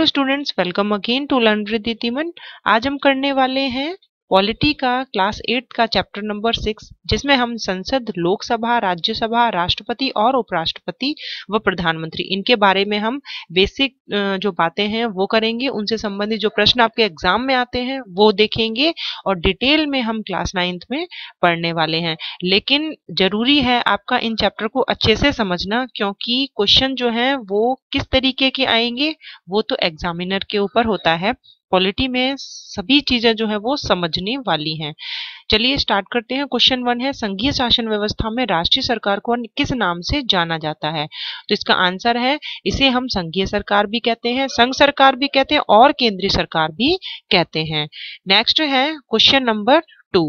Hello students welcome again to learn with Timan आज हम करने वाले हैं क्वालिटी का क्लास एट का चैप्टर नंबर सिक्स जिसमें हम संसद लोकसभा राज्यसभा राष्ट्रपति और उपराष्ट्रपति व प्रधानमंत्री इनके बारे में हम बेसिक जो बातें हैं वो करेंगे उनसे संबंधित जो प्रश्न आपके एग्जाम में आते हैं वो देखेंगे और डिटेल में हम क्लास नाइन्थ में पढ़ने वाले हैं लेकिन जरूरी है आपका इन चैप्टर को अच्छे से समझना क्योंकि क्वेश्चन जो है वो किस तरीके के आएंगे वो तो एग्जामिनर के ऊपर होता है पॉलिटी में सभी चीजें जो है वो समझने वाली हैं चलिए स्टार्ट करते हैं क्वेश्चन वन है संघीय शासन व्यवस्था में राष्ट्रीय सरकार को किस नाम से जाना जाता है तो इसका आंसर है इसे हम संघीय सरकार भी कहते हैं संघ सरकार भी कहते हैं और केंद्रीय सरकार भी कहते हैं नेक्स्ट है क्वेश्चन नंबर टू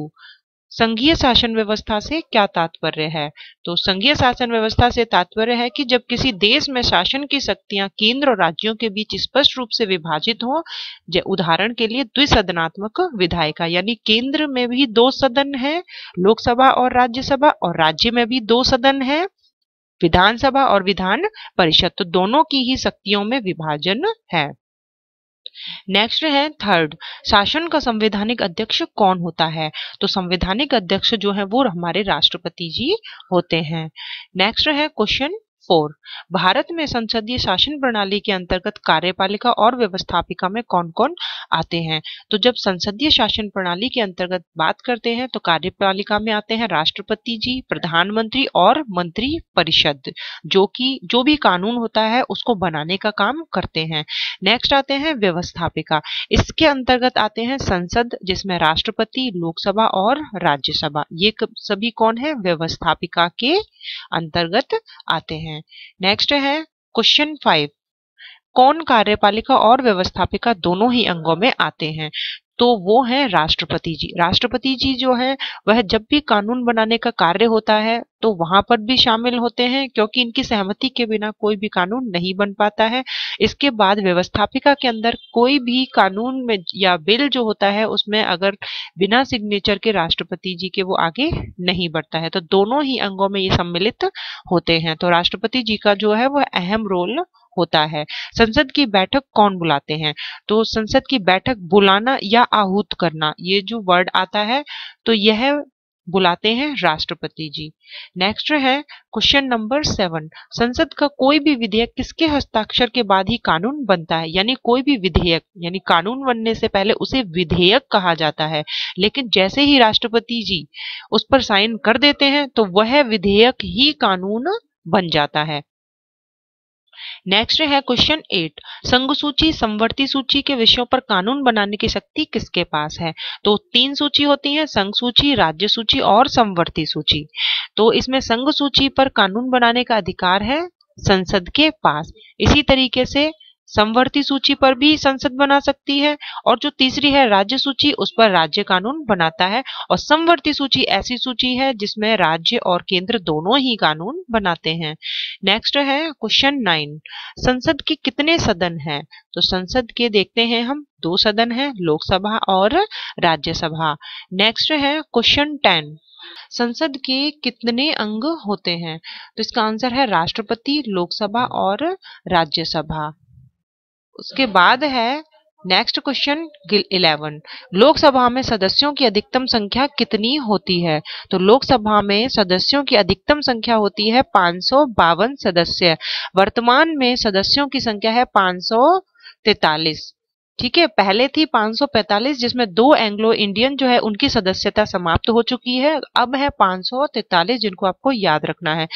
संघीय शासन व्यवस्था से क्या तात्पर्य है तो संघीय शासन व्यवस्था से तात्पर्य है कि जब किसी देश में शासन की शक्तियां केंद्र और राज्यों के बीच स्पष्ट रूप से विभाजित हो उदाहरण के लिए द्विसदनात्मक विधायिका यानी केंद्र में भी दो सदन है लोकसभा और राज्यसभा और राज्य में भी दो सदन है विधानसभा और विधान परिषद तो दोनों की ही शक्तियों में विभाजन है नेक्स्ट है थर्ड शासन का संवैधानिक अध्यक्ष कौन होता है तो संवैधानिक अध्यक्ष जो है वो हमारे राष्ट्रपति जी होते हैं नेक्स्ट है क्वेश्चन फोर भारत में संसदीय शासन प्रणाली के अंतर्गत कार्यपालिका और व्यवस्थापिका में कौन कौन आते हैं तो जब संसदीय शासन प्रणाली के अंतर्गत बात करते हैं तो कार्यपालिका में आते हैं राष्ट्रपति जी प्रधानमंत्री और मंत्री परिषद जो कि जो भी कानून होता है उसको बनाने का काम करते हैं नेक्स्ट आते हैं व्यवस्थापिका इसके अंतर्गत आते हैं संसद जिसमें राष्ट्रपति लोकसभा और राज्यसभा ये सभी कौन है व्यवस्थापिका के अंतर्गत आते हैं हैं नेक्स्ट है क्वेश्चन फाइव कौन कार्यपालिका और व्यवस्थापिका दोनों ही अंगों में आते हैं तो वो हैं राष्ट्रपति जी राष्ट्रपति जी जो है वह जब भी कानून बनाने का कार्य होता है तो वहां पर भी शामिल होते हैं क्योंकि इनकी सहमति के बिना कोई भी कानून नहीं बन पाता है इसके बाद व्यवस्थापिका के अंदर कोई भी कानून में या बिल जो होता है उसमें अगर बिना सिग्नेचर के राष्ट्रपति जी के वो आगे नहीं बढ़ता है तो दोनों ही अंगों में ये सम्मिलित होते हैं तो राष्ट्रपति जी का जो है वह अहम रोल होता है संसद की बैठक कौन बुलाते हैं तो संसद की बैठक बुलाना या आहूत करना ये जो वर्ड आता है तो यह बुलाते हैं राष्ट्रपति जी नेक्स्ट है क्वेश्चन नंबर सेवन संसद का कोई भी विधेयक किसके हस्ताक्षर के बाद ही कानून बनता है यानी कोई भी विधेयक यानी कानून बनने से पहले उसे विधेयक कहा जाता है लेकिन जैसे ही राष्ट्रपति जी उस पर साइन कर देते हैं तो वह विधेयक ही कानून बन जाता है नेक्स्ट है क्वेश्चन एट संघ सूची संवर्ती सूची के विषयों पर कानून बनाने की शक्ति किसके पास है तो तीन सूची होती है संघ सूची राज्य सूची और संवर्ती सूची तो इसमें संघ सूची पर कानून बनाने का अधिकार है संसद के पास इसी तरीके से समवर्ती सूची पर भी संसद बना सकती है और जो तीसरी है राज्य सूची उस पर राज्य कानून बनाता है और समवर्ती सूची ऐसी सूची है जिसमें राज्य और केंद्र दोनों ही कानून बनाते हैं नेक्स्ट है क्वेश्चन नाइन संसद के कितने सदन है तो संसद के देखते हैं हम दो सदन है लोकसभा और राज्यसभा नेक्स्ट है क्वेश्चन टेन संसद के कितने अंग होते हैं तो इसका आंसर है राष्ट्रपति लोकसभा और राज्यसभा उसके बाद है नेक्स्ट क्वेश्चन इलेवन लोकसभा में सदस्यों की अधिकतम संख्या कितनी होती है तो लोकसभा में सदस्यों की अधिकतम संख्या होती है पांच सदस्य वर्तमान में सदस्यों की संख्या है पांच ठीक है पहले थी 545 जिसमें दो एंग्लो इंडियन जो है उनकी सदस्यता समाप्त हो चुकी है अब है पांच जिनको आपको याद रखना है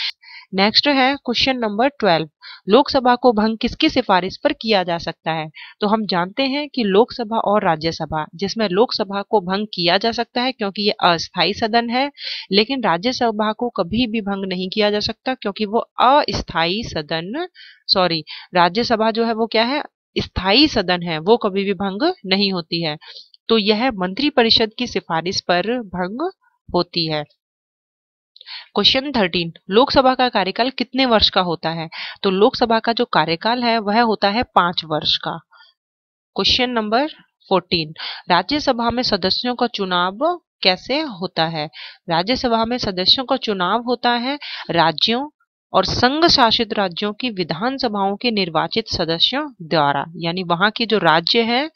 नेक्स्ट है क्वेश्चन नंबर ट्वेल्व लोकसभा को भंग किसकी सिफारिश पर किया जा सकता है तो हम जानते हैं कि लोकसभा और राज्यसभा जिसमें लोकसभा को भंग किया जा सकता है क्योंकि ये अस्थाई सदन है लेकिन राज्यसभा को कभी भी भंग नहीं किया जा सकता क्योंकि वो अस्थाई सदन सॉरी राज्यसभा जो है वो क्या है स्थायी सदन है वो कभी भी भंग नहीं होती है तो यह मंत्रिपरिषद की सिफारिश पर भंग होती है क्वेश्चन थर्टीन लोकसभा का कार्यकाल कितने वर्ष का होता है तो लोकसभा का जो कार्यकाल है वह होता है पांच वर्ष का क्वेश्चन नंबर फोर्टीन राज्यसभा में सदस्यों का चुनाव कैसे होता है राज्यसभा में सदस्यों का चुनाव होता है राज्यों और संघ शासित राज्यों की विधानसभाओं के निर्वाचित सदस्यों द्वारा यानी वहां के जो राज्य हैं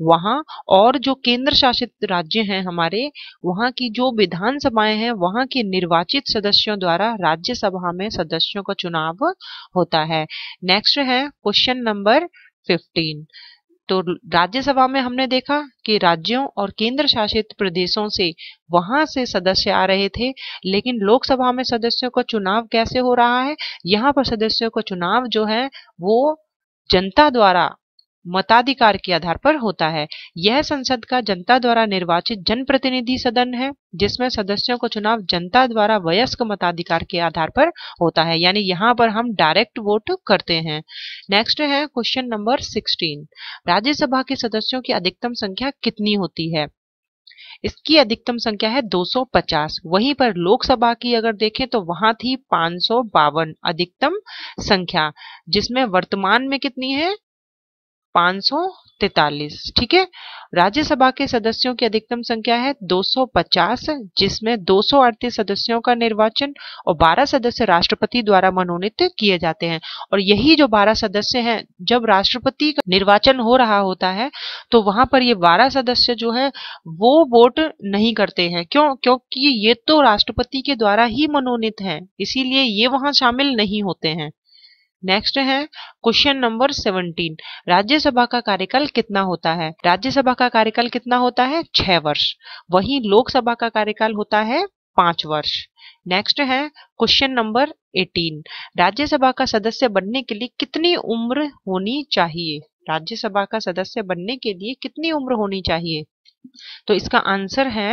वहाँ और जो केंद्र शासित राज्य हैं हमारे वहाँ की जो विधानसभाएं हैं वहाँ के निर्वाचित सदस्यों द्वारा राज्यसभा में सदस्यों का चुनाव होता है नेक्स्ट है क्वेश्चन नंबर फिफ्टीन तो राज्यसभा में हमने देखा कि राज्यों और केंद्र शासित प्रदेशों से वहां से सदस्य आ रहे थे लेकिन लोकसभा में सदस्यों का चुनाव कैसे हो रहा है यहाँ पर सदस्यों का चुनाव जो है वो जनता द्वारा मताधिकार के आधार पर होता है यह संसद का जनता द्वारा निर्वाचित जनप्रतिनिधि सदन है जिसमें सदस्यों को चुनाव जनता द्वारा वयस्क मताधिकार के आधार पर होता है यानी यहाँ पर हम डायरेक्ट वोट करते हैं नेक्स्ट है क्वेश्चन नंबर सिक्सटीन राज्यसभा के सदस्यों की अधिकतम संख्या कितनी होती है इसकी अधिकतम संख्या है 250 वहीं पर लोकसभा की अगर देखें तो वहां थी पांच अधिकतम संख्या जिसमें वर्तमान में कितनी है 543 ठीक है राज्यसभा के सदस्यों की अधिकतम संख्या है 250 जिसमें दो सदस्यों का निर्वाचन और 12 सदस्य राष्ट्रपति द्वारा मनोनीत किए जाते हैं और यही जो 12 सदस्य हैं जब राष्ट्रपति का निर्वाचन हो रहा होता है तो वहां पर ये 12 सदस्य जो है वो वोट नहीं करते हैं क्यों क्योंकि ये तो राष्ट्रपति के द्वारा ही मनोनीत है इसीलिए ये वहां शामिल नहीं होते हैं नेक्स्ट है क्वेश्चन नंबर सेवनटीन राज्यसभा का कार्यकाल कितना होता है राज्यसभा का कार्यकाल कितना होता है छह वर्ष वहीं लोकसभा का कार्यकाल होता है पांच वर्ष नेक्स्ट है क्वेश्चन नंबर एटीन राज्यसभा का सदस्य बनने के लिए कितनी उम्र होनी चाहिए राज्यसभा का सदस्य बनने के लिए कितनी उम्र होनी चाहिए तो इसका आंसर है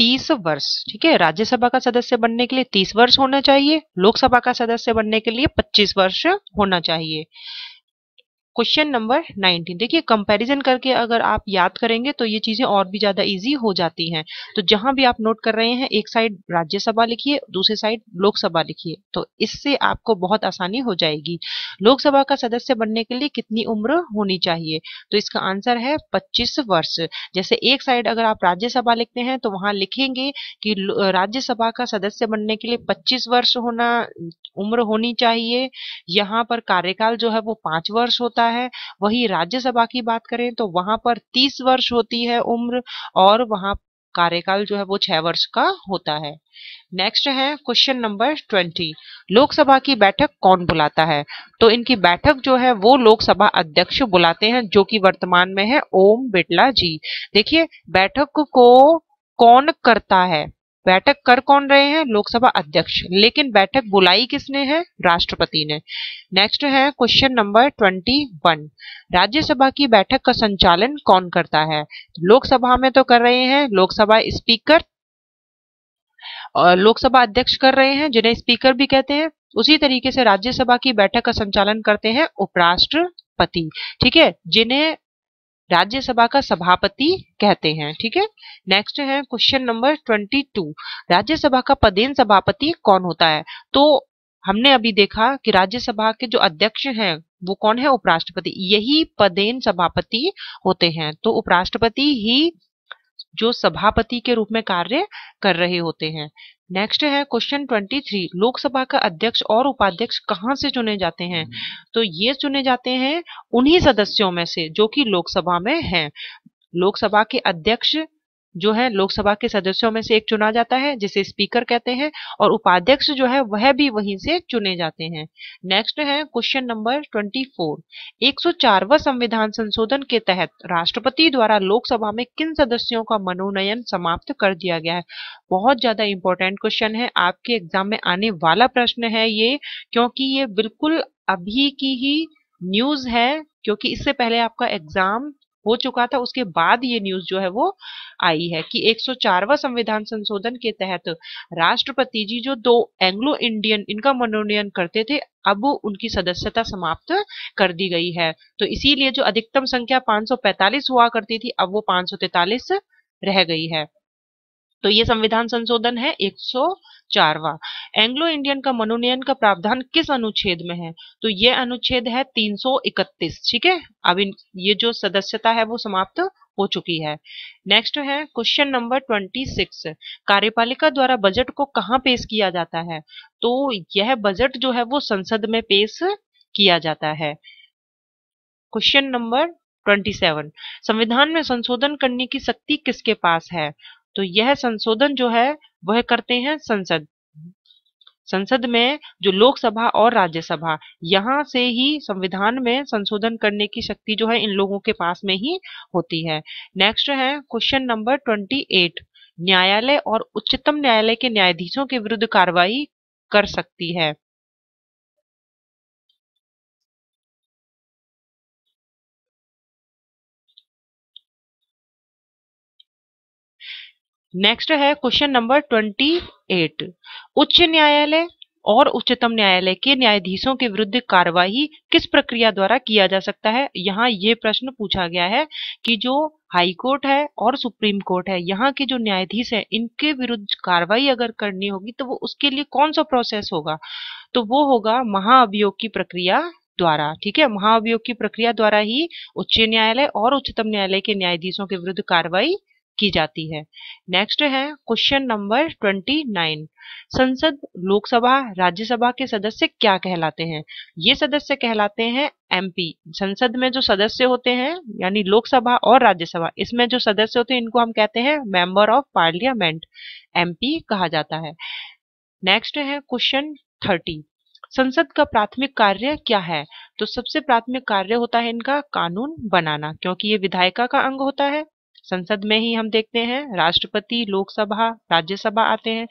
तीस वर्ष ठीक है राज्यसभा का सदस्य बनने के लिए तीस वर्ष होना चाहिए लोकसभा का सदस्य बनने के लिए पच्चीस वर्ष होना चाहिए क्वेश्चन नंबर 19 देखिए कंपैरिजन करके अगर आप याद करेंगे तो ये चीज़ें और भी ज़्यादा इजी हो जाती हैं तो जहां भी आप नोट कर रहे हैं एक साइड राज्यसभा लिखिए दूसरी साइड लोकसभा लिखिए तो इससे आपको बहुत आसानी हो जाएगी लोकसभा का सदस्य बनने के लिए कितनी उम्र होनी चाहिए तो इसका आंसर है पच्चीस वर्ष जैसे एक साइड अगर आप राज्यसभा लिखते हैं तो वहां लिखेंगे कि राज्यसभा का सदस्य बनने के लिए पच्चीस वर्ष होना उम्र होनी चाहिए यहाँ पर कार्यकाल जो है वो पांच वर्ष होता होता है वही राज्यसभा की बात करें तो वहां पर तीस वर्ष होती है उम्र और वहां कार्यकाल जो है वो छह वर्ष का होता है नेक्स्ट है क्वेश्चन नंबर ट्वेंटी लोकसभा की बैठक कौन बुलाता है तो इनकी बैठक जो है वो लोकसभा अध्यक्ष बुलाते हैं जो कि वर्तमान में है ओम बिरला जी देखिए बैठक को कौन करता है बैठक कर कौन रहे हैं लोकसभा अध्यक्ष लेकिन बैठक बुलाई किसने है राष्ट्रपति ने नेक्स्ट है question number twenty one Rajya Sabha की बैठक का संचालन कौन करता है लोकसभा में तो कर रहे हैं लोकसभा स्पीकर और लोकसभा अध्यक्ष कर रहे हैं जिन्हें स्पीकर भी कहते हैं उसी तरीके से राज्यसभा की बैठक का संचालन करते हैं उपराष्ट्रपति ठीक है जिन्हें राज्यसभा का सभापति कहते हैं ठीक है नेक्स्ट है question number twenty two Rajya Sabha का पदेन सभापति कौन होता है तो हमने अभी देखा कि राज्यसभा के जो अध्यक्ष हैं वो कौन है उपराष्ट्रपति यही पदेन सभापति होते हैं तो उपराष्ट्रपति ही जो सभापति के रूप में कार्य कर रहे होते हैं नेक्स्ट है क्वेश्चन ट्वेंटी थ्री लोकसभा का अध्यक्ष और उपाध्यक्ष कहाँ से चुने जाते हैं हम्म। तो ये चुने जाते हैं उन्हीं सदस्यों में से जो कि लोकसभा में हैं लोकसभा के अध्यक्ष जो है लोकसभा के सदस्यों में से एक चुना जाता है जिसे स्पीकर कहते हैं और उपाध्यक्ष जो है वह भी वहीं से चुने जाते हैं नेक्स्ट है क्वेश्चन नंबर 24 104वां संविधान संशोधन के तहत राष्ट्रपति द्वारा लोकसभा में किन सदस्यों का मनोनयन समाप्त कर दिया गया है बहुत ज्यादा इंपॉर्टेंट क्वेश्चन है आपके एग्जाम में आने वाला प्रश्न है ये क्योंकि ये बिल्कुल अभी की ही न्यूज है क्योंकि इससे पहले आपका एग्जाम हो चुका था उसके बाद ये न्यूज जो है वो आई है कि 104वां संविधान संशोधन के तहत राष्ट्रपति जी जो दो एंग्लो इंडियन इनका मनोनयन करते थे अब उनकी सदस्यता समाप्त कर दी गई है तो इसीलिए जो अधिकतम संख्या 545 हुआ करती थी अब वो 543 रह गई है तो ये संविधान संशोधन है 104वां एंग्लो इंडियन का मनोनयन का प्रावधान किस अनुच्छेद में है तो ये अनुच्छेद है 331 ठीक है अब इन ये जो सदस्यता है वो समाप्त हो चुकी है नेक्स्ट है क्वेश्चन नंबर 26 कार्यपालिका द्वारा बजट को कहाँ पेश किया जाता है तो यह बजट जो है वो संसद में पेश किया जाता है क्वेश्चन नंबर 27 संविधान में संशोधन करने की शक्ति किसके पास है तो यह संशोधन जो है वह करते हैं संसद संसद में जो लोकसभा और राज्यसभा यहाँ से ही संविधान में संशोधन करने की शक्ति जो है इन लोगों के पास में ही होती है नेक्स्ट है क्वेश्चन नंबर ट्वेंटी एट न्यायालय और उच्चतम न्यायालय के न्यायाधीशों के विरुद्ध कार्रवाई कर सकती है नेक्स्ट है क्वेश्चन नंबर ट्वेंटी एट उच्च न्यायालय और उच्चतम न्यायालय के न्यायाधीशों के विरुद्ध कार्यवाही किस प्रक्रिया द्वारा किया जा सकता है यहाँ ये प्रश्न पूछा गया है कि जो हाई कोर्ट है और सुप्रीम कोर्ट है यहाँ के जो न्यायाधीश है इनके विरुद्ध कार्रवाई अगर करनी होगी तो वो उसके लिए कौन सा प्रोसेस होगा तो वो होगा महाअभियोग की प्रक्रिया द्वारा ठीक है महाअभियोग की प्रक्रिया द्वारा ही उच्च न्यायालय और उच्चतम न्यायालय के न्यायाधीशों के विरुद्ध कार्रवाई की जाती है नेक्स्ट है क्वेश्चन नंबर ट्वेंटी नाइन संसद लोकसभा राज्यसभा के सदस्य क्या कहलाते हैं ये सदस्य कहलाते हैं एमपी संसद में जो सदस्य होते हैं यानी लोकसभा और राज्यसभा इसमें जो सदस्य होते हैं इनको हम कहते हैं मेंबर ऑफ पार्लियामेंट एमपी कहा जाता है नेक्स्ट है क्वेश्चन थर्टी संसद का प्राथमिक कार्य क्या है तो सबसे प्राथमिक कार्य होता है इनका कानून बनाना क्योंकि ये विधायिका का अंग होता है संसद में ही हम देखते हैं राष्ट्रपति लोकसभा राज्यसभा आते हैं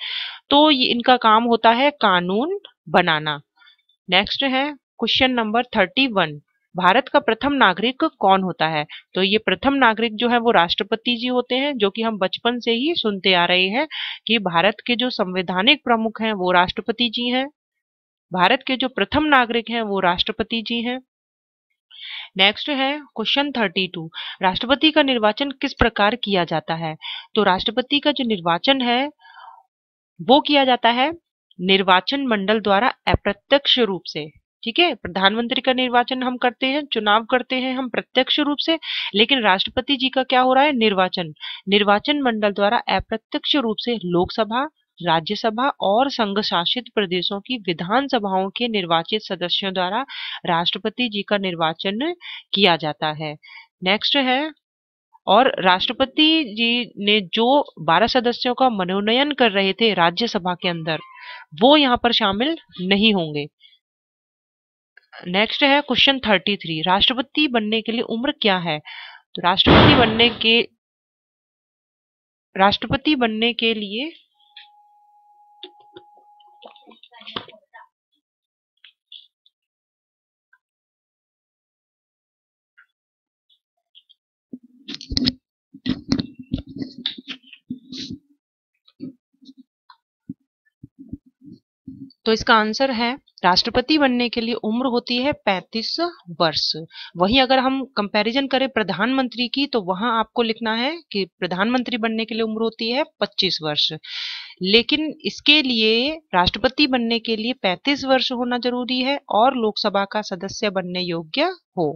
तो ये इनका काम होता है कानून बनाना नेक्स्ट है question number thirty one Bharat का प्रथम नागरिक कौन होता है तो ये प्रथम नागरिक जो है वो राष्ट्रपति जी होते हैं जो कि हम बचपन से ही सुनते आ रहे हैं कि भारत के जो संवैधानिक प्रमुख हैं वो राष्ट्रपति जी हैं भारत के जो प्रथम नागरिक हैं वो राष्ट्रपति जी हैं नेक्स्ट है क्वेश्चन थर्टी टू राष्ट्रपति का निर्वाचन किस प्रकार किया जाता है तो राष्ट्रपति का जो निर्वाचन है वो किया जाता है निर्वाचन मंडल द्वारा अप्रत्यक्ष रूप से ठीक है प्रधानमंत्री का निर्वाचन हम करते हैं चुनाव करते हैं हम प्रत्यक्ष रूप से लेकिन राष्ट्रपति जी का क्या हो रहा है निर्वाचन निर्वाचन मंडल द्वारा अप्रत्यक्ष रूप से लोकसभा राज्यसभा और संघ शासित प्रदेशों की विधानसभाओं के निर्वाचित सदस्यों द्वारा राष्ट्रपति जी का निर्वाचन किया जाता है नेक्स्ट है और राष्ट्रपति जी ने जो 12 सदस्यों का मनोनयन कर रहे थे राज्यसभा के अंदर वो यहाँ पर शामिल नहीं होंगे नेक्स्ट है क्वेश्चन 33 राष्ट्रपति बनने के लिए उम्र क्या है तो राष्ट्रपति बनने के राष्ट्रपति बनने के लिए तो इसका आंसर है राष्ट्रपति बनने के लिए उम्र होती है 35 वर्ष वहीं अगर हम कंपैरिजन करें प्रधानमंत्री की तो वहां आपको लिखना है कि प्रधानमंत्री बनने के लिए उम्र होती है 25 वर्ष लेकिन इसके लिए राष्ट्रपति बनने के लिए 35 वर्ष होना जरूरी है और लोकसभा का सदस्य बनने योग्य हो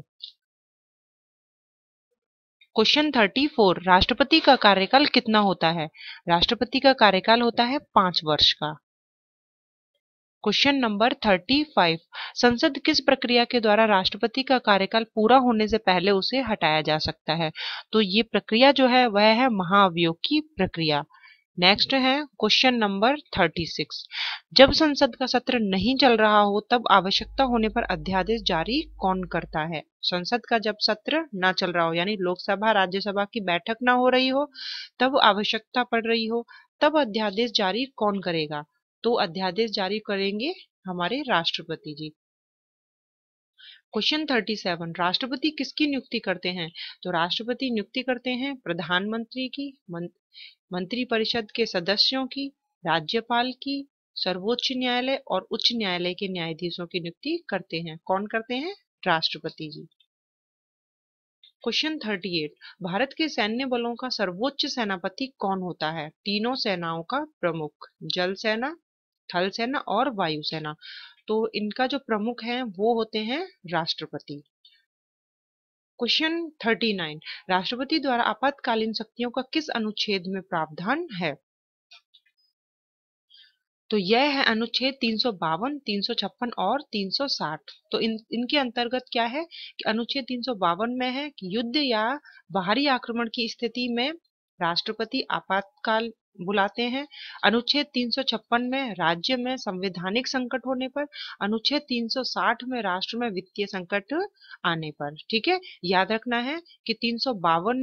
क्वेश्चन थर्टी फोर राष्ट्रपति का कार्यकाल कितना होता है राष्ट्रपति का कार्यकाल होता है पांच वर्ष का क्वेश्चन नंबर 35 संसद किस प्रक्रिया के द्वारा राष्ट्रपति का कार्यकाल पूरा होने से पहले उसे हटाया जा सकता है तो ये प्रक्रिया जो है वह है महाअभियोग की प्रक्रिया नेक्स्ट है क्वेश्चन नंबर 36 जब संसद का सत्र नहीं चल रहा हो तब आवश्यकता होने पर अध्यादेश जारी कौन करता है संसद का जब सत्र ना चल रहा हो यानी लोकसभा राज्यसभा की बैठक ना हो रही हो तब आवश्यकता पड़ रही हो तब अध्यादेश जारी कौन करेगा तो अध्यादेश जारी करेंगे हमारे राष्ट्रपति जी क्वेश्चन थर्टी सेवन राष्ट्रपति किसकी नियुक्ति करते हैं तो राष्ट्रपति नियुक्ति करते हैं प्रधानमंत्री की मंत्रिपरिषद के सदस्यों की राज्यपाल की सर्वोच्च न्यायालय और उच्च न्यायालय के न्यायाधीशों की नियुक्ति करते हैं कौन करते हैं राष्ट्रपति जी क्वेश्चन थर्टी एट भारत के सैन्य बलों का सर्वोच्च सेनापति कौन होता है तीनों सेनाओं का प्रमुख जल सेना थल सेना और वायु सेना तो इनका जो प्रमुख है वो होते हैं राष्ट्रपति क्वेश्चन 39 राष्ट्रपति द्वारा आपातकालीन शक्तियों का किस अनुच्छेद में प्रावधान है तो यह है अनुच्छेद तीन सौ बावन तीन सौ छप्पन और 360 तो इन इनके अंतर्गत क्या है कि अनुच्छेद तीन सौ बावन में है कि युद्ध या बाहरी आक्रमण की स्थिति में राष्ट्रपति आपातकाल बुलाते हैं अनुच्छेद 356 में राज्य में संवैधानिक संकट होने पर अनुच्छेद 360 में राष्ट्र में वित्तीय संकट आने पर ठीक है याद रखना है कि तीन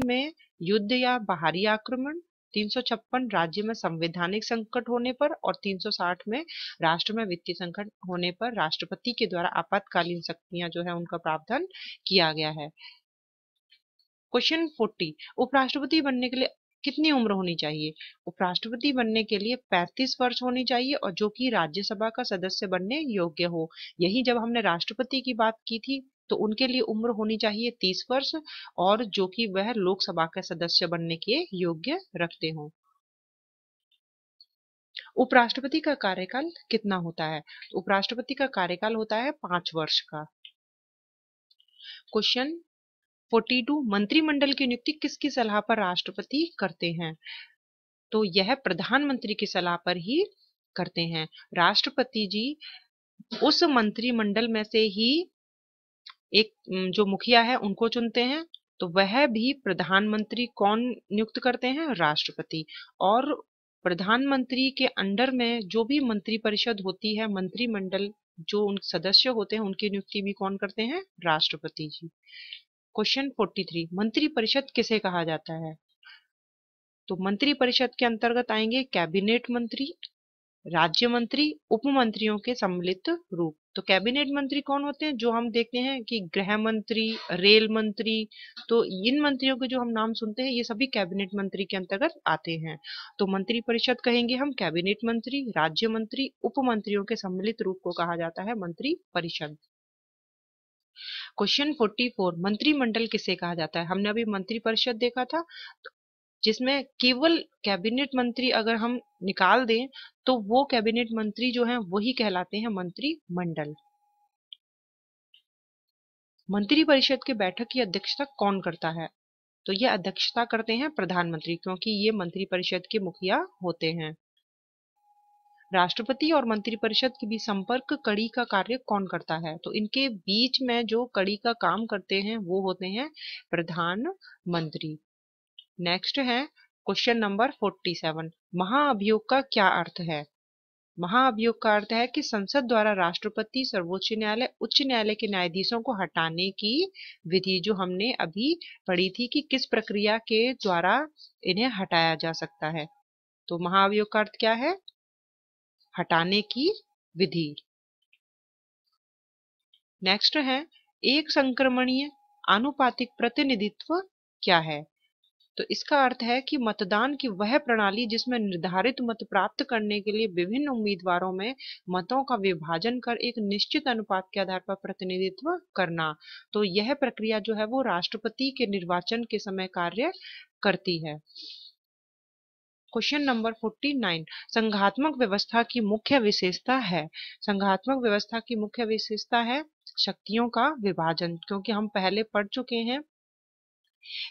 में युद्ध या बाहरी आक्रमण तीन राज्य में संवैधानिक संकट होने पर और 360 में राष्ट्र में वित्तीय संकट होने पर राष्ट्रपति के द्वारा आपातकालीन शक्तियां जो है उनका प्रावधान किया गया है क्वेश्चन फोर्टी उपराष्ट्रपति बनने के लिए कितनी उम्र होनी चाहिए उपराष्ट्रपति बनने के लिए 35 वर्ष होनी चाहिए और जो कि राज्यसभा का सदस्य बनने योग्य हो यही जब हमने राष्ट्रपति की बात की थी तो उनके लिए उम्र होनी चाहिए 30 वर्ष और जो कि वह लोकसभा के सदस्य बनने के योग्य रखते हों उपराष्ट्रपति का कार्यकाल कितना होता है उपराष्ट्रपति का कार्यकाल होता है पांच वर्ष का क्वेश्चन 42 मंत्रिमंडल की नियुक्ति किसकी सलाह पर राष्ट्रपति करते हैं तो यह प्रधानमंत्री की सलाह पर ही करते हैं राष्ट्रपति जी उस मंत्रिमंडल में से ही एक जो मुखिया है उनको चुनते हैं तो वह भी प्रधानमंत्री कौन नियुक्त करते हैं राष्ट्रपति और प्रधानमंत्री के अंडर में जो भी मंत्रिपरिषद होती है मंत्रिमंडल जो उन सदस्य होते हैं उनकी नियुक्ति भी कौन करते हैं राष्ट्रपति जी क्वेश्चन 43 परिषद किसे कहा जाता है तो मंत्री परिषद के अंतर्गत आएंगे कैबिनेट मंत्री राज्य मंत्री उप मंत्रियों के सम्मिलित रूप तो कैबिनेट मंत्री कौन होते हैं जो हम देखते हैं कि गृह मंत्री रेल मंत्री तो इन मंत्रियों के जो हम नाम सुनते हैं ये सभी कैबिनेट मंत्री के अंतर्गत आते हैं तो मंत्री परिषद कहेंगे हम कैबिनेट मंत्री राज्य मंत्री उप मंत्रियों के सम्मिलित रूप को कहा जाता है मंत्री परिषद क्वेश्चन 44 मंत्रिमंडल किसे कहा जाता है हमने अभी मंत्रिपरिषद देखा था तो जिसमें केवल कैबिनेट मंत्री अगर हम निकाल दें तो वो कैबिनेट मंत्री जो है वही कहलाते हैं मंत्रिमंडल मंत्रिपरिषद के बैठक की अध्यक्षता कौन करता है तो ये अध्यक्षता करते हैं प्रधानमंत्री क्योंकि ये मंत्रिपरिषद के मुखिया होते हैं राष्ट्रपति और मंत्रिपरिषद के बीच संपर्क कड़ी का कार्य कौन करता है तो इनके बीच में जो कड़ी का काम करते हैं वो होते हैं प्रधानमंत्री नेक्स्ट है क्वेश्चन नंबर फोर्टी सेवन महाअभियोग का क्या अर्थ है महाअभियोग का अर्थ है कि संसद द्वारा राष्ट्रपति सर्वोच्च न्यायालय उच्च न्यायालय के न्यायाधीशों को हटाने की विधि जो हमने अभी पढ़ी थी कि किस प्रक्रिया के द्वारा इन्हें हटाया जा सकता है तो महाअभियोग का अर्थ क्या है हटाने की विधि नेक्स्ट है एक संक्रमणीय आनुपातिक प्रतिनिधित्व क्या है तो इसका अर्थ है कि मतदान की वह प्रणाली जिसमें निर्धारित मत प्राप्त करने के लिए विभिन्न उम्मीदवारों में मतों का विभाजन कर एक निश्चित अनुपात के आधार पर प्रतिनिधित्व करना तो यह प्रक्रिया जो है वो राष्ट्रपति के निर्वाचन के समय कार्य करती है क्वेश्चन नंबर 49 संघात्मक व्यवस्था की मुख्य विशेषता है संघात्मक व्यवस्था की मुख्य विशेषता है शक्तियों का विभाजन क्योंकि हम पहले पढ़ चुके हैं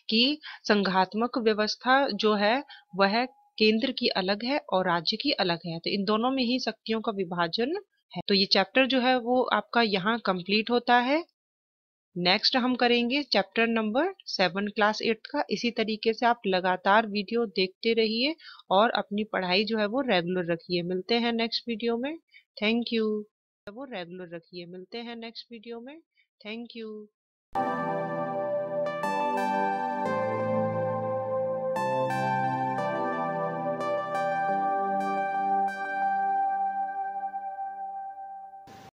कि संघात्मक व्यवस्था जो है वह केंद्र की अलग है और राज्य की अलग है तो इन दोनों में ही शक्तियों का विभाजन है तो ये चैप्टर जो है वो आपका यहाँ कंप्लीट होता है नेक्स्ट हम करेंगे chapter number seven class eighth का इसी तरीके से आप लगातार वीडियो देखते रहिए और अपनी पढ़ाई जो है वो रेगुलर रखिए मिलते हैं नेक्स्ट वीडियो में थैंक यू वो रेगुलर रखिए मिलते हैं नेक्स्ट वीडियो में थैंक यू